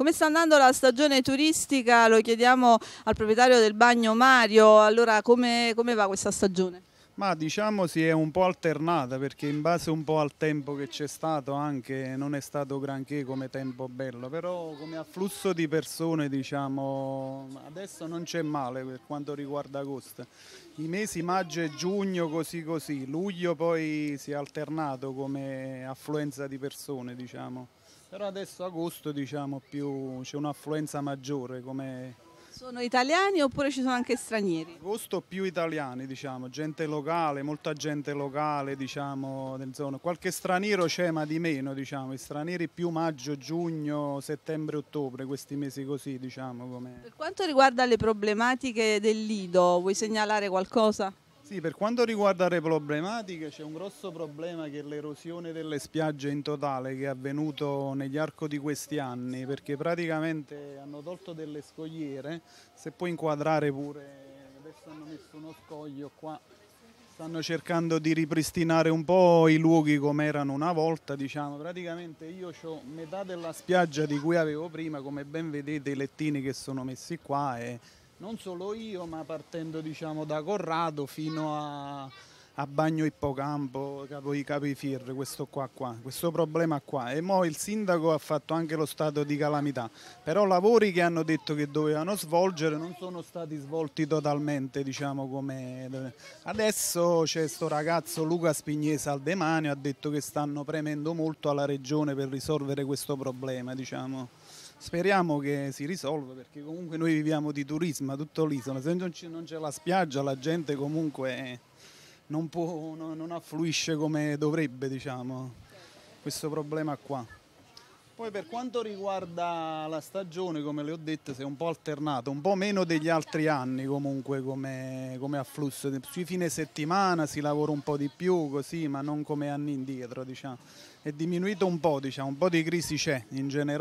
Come sta andando la stagione turistica? Lo chiediamo al proprietario del bagno Mario, allora come, come va questa stagione? Ma diciamo si è un po' alternata perché in base un po' al tempo che c'è stato anche non è stato granché come tempo bello, però come afflusso di persone diciamo adesso non c'è male per quanto riguarda agosto. I mesi maggio e giugno così così, luglio poi si è alternato come affluenza di persone diciamo. Però adesso agosto diciamo più c'è un'affluenza maggiore come... Sono italiani oppure ci sono anche stranieri? Agosto più italiani diciamo, gente locale, molta gente locale diciamo del zona. Qualche straniero c'è ma di meno diciamo, i stranieri più maggio, giugno, settembre, ottobre, questi mesi così diciamo. Come... Per quanto riguarda le problematiche del Lido, vuoi segnalare qualcosa? Sì, per quanto riguarda le problematiche c'è un grosso problema che è l'erosione delle spiagge in totale che è avvenuto negli arco di questi anni perché praticamente hanno tolto delle scogliere, se puoi inquadrare pure, adesso hanno messo uno scoglio qua, stanno cercando di ripristinare un po' i luoghi come erano una volta, diciamo, praticamente io ho metà della spiaggia di cui avevo prima, come ben vedete i lettini che sono messi qua e non solo io, ma partendo diciamo, da Corrado fino a, a Bagno Ippocampo, Capo di Capifir, questo qua, qua, questo problema qua. E mo il sindaco ha fatto anche lo stato di calamità, però lavori che hanno detto che dovevano svolgere non sono stati svolti totalmente, diciamo come... Adesso c'è sto ragazzo Luca Spignese al demanio, ha detto che stanno premendo molto alla regione per risolvere questo problema, diciamo. Speriamo che si risolva perché comunque noi viviamo di turismo, tutto l'isola, se non c'è la spiaggia la gente comunque non, può, non, non affluisce come dovrebbe diciamo, questo problema qua. Poi per quanto riguarda la stagione, come le ho detto, si è un po' alternato, un po' meno degli altri anni comunque come, come, afflusso. Sui fine settimana si lavora un po' di più così, ma non come anni indietro, diciamo. È diminuito un po', diciamo, un po' di crisi c'è in generale.